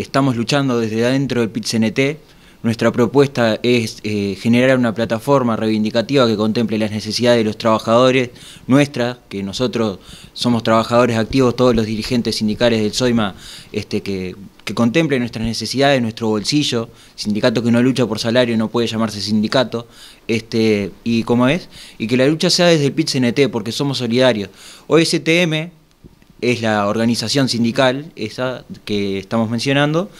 estamos luchando desde adentro del PITCNT. Nuestra propuesta es eh, generar una plataforma reivindicativa que contemple las necesidades de los trabajadores, nuestras, que nosotros somos trabajadores activos, todos los dirigentes sindicales del SOIMA, este, que, contemple nuestras necesidades, nuestro bolsillo, sindicato que no lucha por salario no puede llamarse sindicato, este, y cómo es, y que la lucha sea desde el pit porque somos solidarios. OSTM, es la organización sindical, esa que estamos mencionando,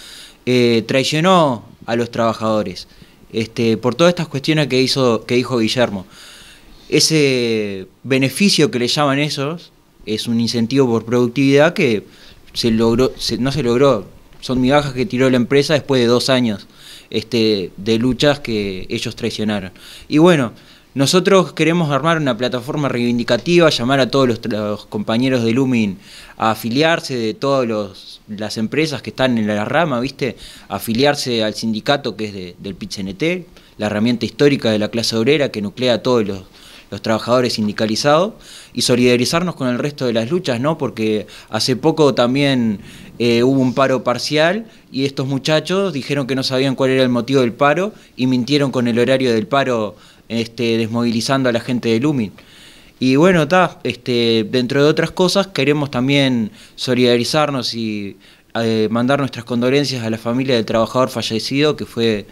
eh, traicionó a los trabajadores este, por todas estas cuestiones que, hizo, que dijo Guillermo. Ese beneficio que le llaman esos es un incentivo por productividad que se logró, no se logró, son migajas que tiró la empresa después de dos años este, de luchas que ellos traicionaron. Y bueno, nosotros queremos armar una plataforma reivindicativa, llamar a todos los, compañeros de Lumin a afiliarse de todas las empresas que están en la rama, ¿viste? afiliarse al sindicato que es del PITCNT, la herramienta histórica de la clase obrera que nuclea a todos los, trabajadores sindicalizados y solidarizarnos con el resto de las luchas, ¿no? Porque hace poco también eh, hubo un paro parcial y estos muchachos dijeron que no sabían cuál era el motivo del paro y mintieron con el horario del paro este, desmovilizando a la gente de Lumin. Y bueno, está dentro de otras cosas, queremos también solidarizarnos y eh, mandar nuestras condolencias a la familia del trabajador fallecido, que fue,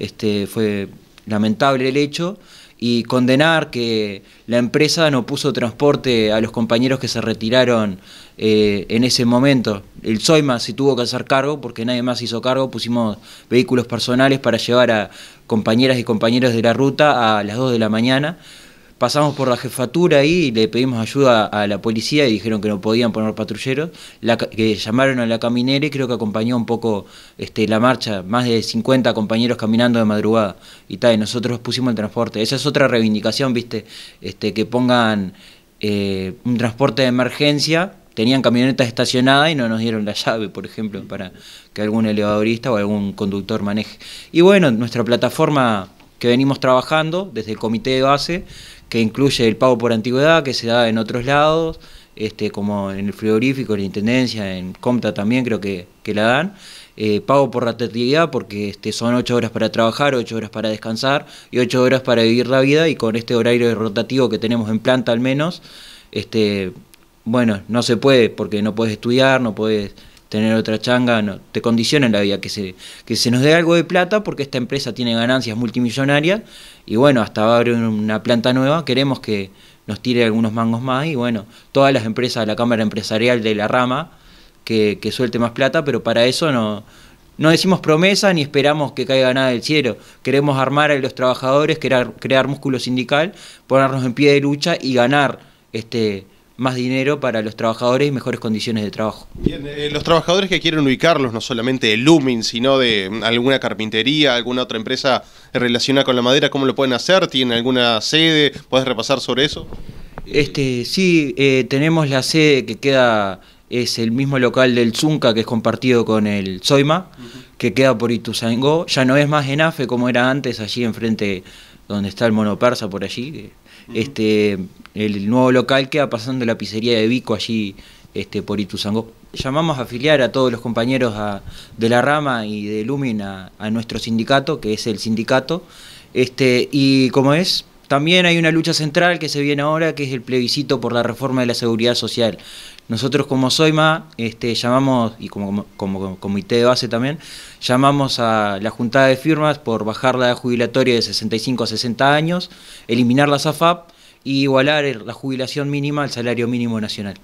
este, fue lamentable el hecho y condenar que la empresa no puso transporte a los compañeros que se retiraron eh, en ese momento. El Soima se tuvo que hacer cargo porque nadie más hizo cargo, pusimos vehículos personales para llevar a compañeras y compañeros de la ruta a las 2 de la mañana pasamos por la jefatura ahí y le pedimos ayuda a la policía y dijeron que no podían poner patrulleros, que llamaron a la caminera y creo que acompañó un poco este, la marcha, más de 50 compañeros caminando de madrugada y tal, y nosotros pusimos el transporte. Esa es otra reivindicación, viste, este, que pongan eh, un transporte de emergencia tenían camionetas estacionadas y no nos dieron la llave, por ejemplo, para que algún elevadorista o algún conductor maneje. Y bueno, nuestra plataforma que venimos trabajando desde el comité de base, que incluye el pago por antigüedad que se da en otros lados, este, como en el frigorífico, en la intendencia, en Comta también creo que, la dan. Eh, pago por rotatividad porque este, son 8 horas para trabajar, ocho horas para descansar y ocho horas para vivir la vida y con este horario rotativo que tenemos en planta al menos, este, bueno, no se puede porque no puedes estudiar, no puedes tener otra changa, no, te condiciona en la vida, que se, que se nos dé algo de plata porque esta empresa tiene ganancias multimillonarias y bueno, hasta va a abrir una planta nueva, queremos que nos tire algunos mangos más y bueno, todas las empresas de la Cámara Empresarial de la Rama que, que suelte más plata, pero para eso no, no decimos promesa ni esperamos que caiga nada del cielo. Queremos armar a los trabajadores, crear, crear músculo sindical, ponernos en pie de lucha y ganar este más dinero para los trabajadores y mejores condiciones de trabajo. Bien, eh, los trabajadores que quieren ubicarlos, no solamente de Lumin, sino de mm, alguna carpintería, alguna otra empresa relacionada con la madera, ¿cómo lo pueden hacer? ¿Tienen alguna sede? ¿Puedes repasar sobre eso? Este, sí, eh, tenemos la sede que queda, es el mismo local del Zunca que es compartido con el Zoima, que queda por Ituzaingó, ya no es más Enafe como era antes, allí enfrente donde está el mono por allí. Este, el nuevo local queda pasando la pizzería de Vico allí este, por Ituzaingó. Llamamos a afiliar a todos los compañeros de la rama y de Lumin a, nuestro sindicato, que es el sindicato. Este, y como es, también hay una lucha central que se viene ahora, que es el plebiscito por la reforma de la seguridad social. Nosotros como SOIMA este, llamamos, y como, comité de base también, llamamos a la juntada de firmas por bajar la jubilatoria de 65 a 60 años, eliminar la SAFAP y igualar la jubilación mínima al salario mínimo nacional.